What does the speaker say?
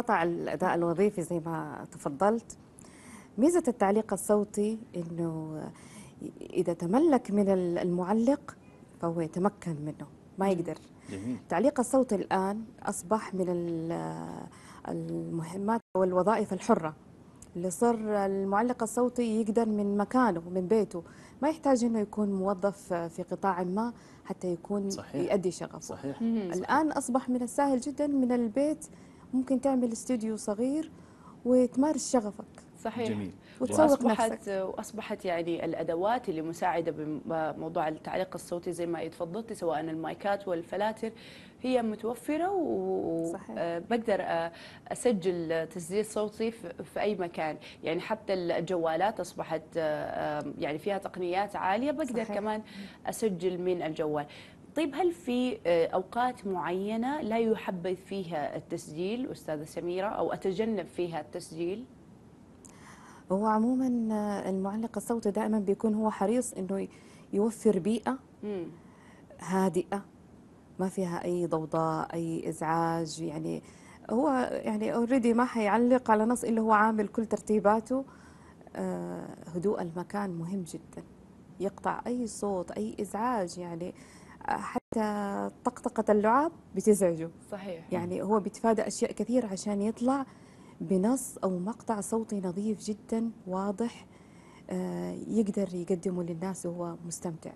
قطع الأداء الوظيفي زي ما تفضلت ميزة التعليق الصوتي أنه إذا تملك من المعلق فهو يتمكن منه ما يقدر جميل. التعليق الصوتي الآن أصبح من المهمات والوظائف الحرة اللي صار المعلق الصوتي يقدر من مكانه من بيته ما يحتاج انه يكون موظف في قطاع ما حتى يكون صحيح. يؤدي شغفه صحيح. الان اصبح من السهل جدا من البيت ممكن تعمل استوديو صغير وتمارس شغفك صحيح جميل وتسوق وأصبحت نفسك. واصبحت يعني الادوات اللي مساعده بموضوع التعليق الصوتي زي ما تفضلتي سواء المايكات والفلاتر هي متوفره وبقدر آه، اسجل تسجيل صوتي في اي مكان يعني حتى الجوالات اصبحت آه، يعني فيها تقنيات عاليه بقدر صحيح. كمان اسجل من الجوال طيب هل في آه، اوقات معينه لا يحبذ فيها التسجيل استاذه سميره او اتجنب فيها التسجيل؟ هو عموما آه، المعلق الصوتي دائما بيكون هو حريص انه يوفر بيئه هادئه ما فيها اي ضوضاء اي ازعاج يعني هو يعني اوريدي ما حيعلق على نص الا هو عامل كل ترتيباته آه، هدوء المكان مهم جدا يقطع اي صوت اي ازعاج يعني حتى طقطقة اللعاب بتزعجه صحيح يعني هو بيتفادى أشياء كثير عشان يطلع بنص أو مقطع صوتي نظيف جدا واضح آه، يقدر يقدمه للناس وهو مستمتع